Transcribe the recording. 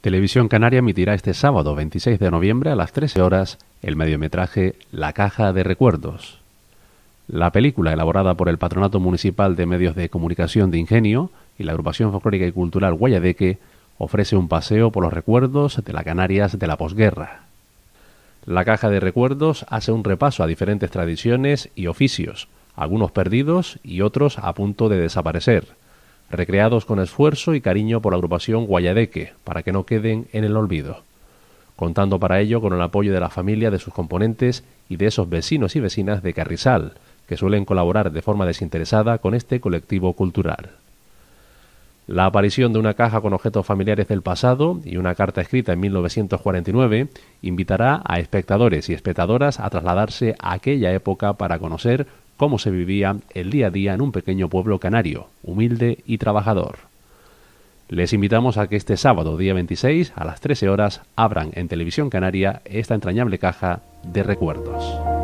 Televisión Canaria emitirá este sábado 26 de noviembre a las 13 horas el mediometraje La Caja de Recuerdos. La película, elaborada por el Patronato Municipal de Medios de Comunicación de Ingenio y la Agrupación Folclórica y Cultural Guayadeque, ofrece un paseo por los recuerdos de la Canarias de la posguerra. La Caja de Recuerdos hace un repaso a diferentes tradiciones y oficios, algunos perdidos y otros a punto de desaparecer recreados con esfuerzo y cariño por la agrupación Guayadeque, para que no queden en el olvido, contando para ello con el apoyo de la familia de sus componentes y de esos vecinos y vecinas de Carrizal, que suelen colaborar de forma desinteresada con este colectivo cultural la aparición de una caja con objetos familiares del pasado y una carta escrita en 1949 invitará a espectadores y espectadoras a trasladarse a aquella época para conocer cómo se vivía el día a día en un pequeño pueblo canario, humilde y trabajador. Les invitamos a que este sábado, día 26, a las 13 horas, abran en Televisión Canaria esta entrañable caja de recuerdos.